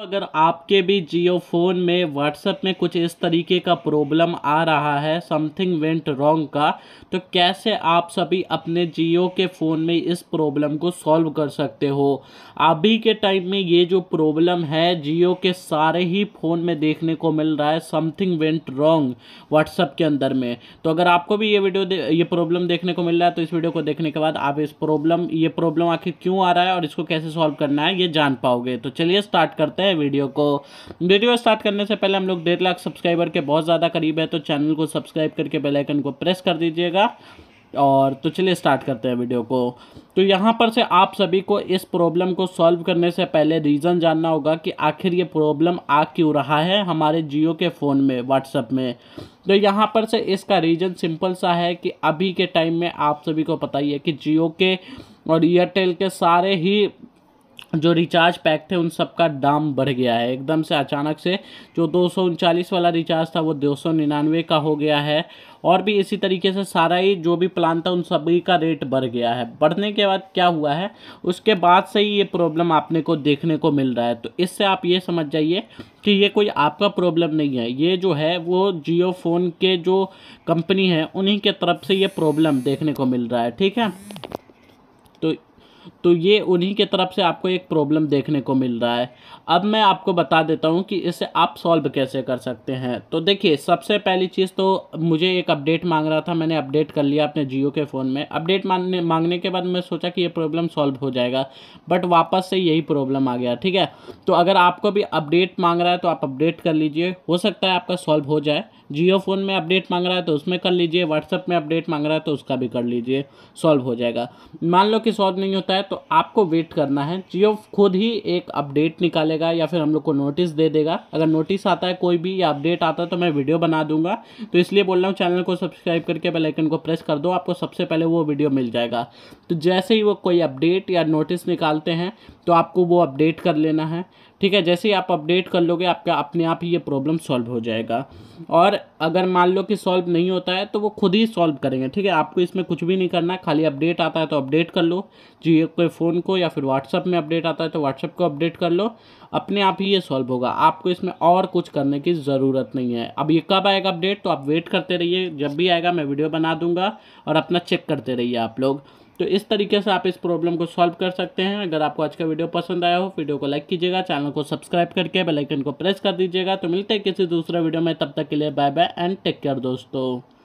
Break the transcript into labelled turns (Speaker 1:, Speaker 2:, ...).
Speaker 1: अगर आपके भी जियो फ़ोन में व्हाट्सएप में कुछ इस तरीके का प्रॉब्लम आ रहा है समथिंग वेंट रॉन्ग का तो कैसे आप सभी अपने जियो के फ़ोन में इस प्रॉब्लम को सॉल्व कर सकते हो अभी के टाइम में ये जो प्रॉब्लम है जियो के सारे ही फ़ोन में देखने को मिल रहा है समथिंग वेंट रॉन्ग व्हाट्सएप के अंदर में तो अगर आपको भी ये वीडियो ये प्रॉब्लम देखने को मिल रहा है तो इस वीडियो को देखने के बाद आप इस प्रॉब्लम ये प्रॉब्लम आखिर क्यों आ रहा है और इसको कैसे सॉल्व करना है ये जान पाओगे तो चलिए स्टार्ट करते हैं हैं वीडियो को वीडियो स्टार्ट करने से पहले हम लोग डेढ़ लाख सब्सक्राइबर के बहुत ज़्यादा करीब है तो चैनल को सब्सक्राइब करके बेलाइकन को प्रेस कर दीजिएगा और तो चलिए स्टार्ट करते हैं वीडियो को तो यहाँ पर से आप सभी को इस प्रॉब्लम को सॉल्व करने से पहले रीज़न जानना होगा कि आखिर ये प्रॉब्लम आ क्यों रहा है हमारे जियो के फ़ोन में व्हाट्सअप में तो यहाँ पर से इसका रीज़न सिंपल सा है कि अभी के टाइम में आप सभी को पता ही है कि जियो के और एयरटेल के सारे ही जो रिचार्ज पैक थे उन सब का दाम बढ़ गया है एकदम से अचानक से जो दो वाला रिचार्ज था वो दो का हो गया है और भी इसी तरीके से सारा ही जो भी प्लान था उन सभी का रेट बढ़ गया है बढ़ने के बाद क्या हुआ है उसके बाद से ही ये प्रॉब्लम आपने को देखने को मिल रहा है तो इससे आप ये समझ जाइए कि ये कोई आपका प्रॉब्लम नहीं है ये जो है वो जियो फ़ोन के जो कंपनी है उन्हीं के तरफ से ये प्रॉब्लम देखने को मिल रहा है ठीक है तो ये उन्हीं के तरफ से आपको एक प्रॉब्लम देखने को मिल रहा है अब मैं आपको बता देता हूँ कि इसे आप सॉल्व कैसे कर सकते हैं तो देखिए सबसे पहली चीज़ तो मुझे एक अपडेट मांग रहा था मैंने अपडेट कर लिया अपने जियो के फ़ोन में अपडेट मांगने मांगने के बाद मैं सोचा कि ये प्रॉब्लम सॉल्व हो जाएगा बट वापस से यही प्रॉब्लम आ गया ठीक है तो अगर आपको भी अपडेट मांग रहा है तो आप अपडेट कर लीजिए हो सकता है आपका सॉल्व हो जाए जियो फ़ोन में अपडेट मांग रहा है तो उसमें कर लीजिए व्हाट्सअप में अपडेट मांग रहा है तो उसका भी कर लीजिए सॉल्व हो जाएगा मान लो कि सॉल्व नहीं होता है है तो आपको वेट करना है जियो खुद ही एक अपडेट निकालेगा या फिर हम लोग को नोटिस दे देगा अगर नोटिस आता है कोई भी या अपडेट आता है तो मैं वीडियो बना दूंगा तो इसलिए बोल रहा हूँ चैनल को सब्सक्राइब करके बेलाइकन को प्रेस कर दो आपको सबसे पहले वो वीडियो मिल जाएगा तो जैसे ही वो कोई अपडेट या नोटिस निकालते हैं तो आपको वो अपडेट कर लेना है ठीक है जैसे ही आप अपडेट कर लोगे आपका अपने आप ही ये प्रॉब्लम सॉल्व हो जाएगा और अगर मान लो कि सॉल्व नहीं होता है तो वो खुद ही सॉल्व करेंगे ठीक है आपको इसमें कुछ भी नहीं करना है खाली अपडेट आता है तो अपडेट कर लो जी कोई फ़ोन को या फिर व्हाट्सअप में अपडेट आता है तो व्हाट्सअप को अपडेट कर लो अपने आप ही ये सॉल्व होगा आपको इसमें और कुछ करने की ज़रूरत नहीं है अब ये कब आएगा अपडेट तो आप वेट करते रहिए जब भी आएगा मैं वीडियो बना दूंगा और अपना चेक करते रहिए आप लोग तो इस तरीके से आप इस प्रॉब्लम को सॉल्व कर सकते हैं अगर आपको आज का वीडियो पसंद आया हो वीडियो को लाइक कीजिएगा चैनल को सब्सक्राइब करके बेलाइकन को प्रेस कर दीजिएगा तो मिलते हैं किसी दूसरे वीडियो में तब तक के लिए bye bye and take care दोस्तों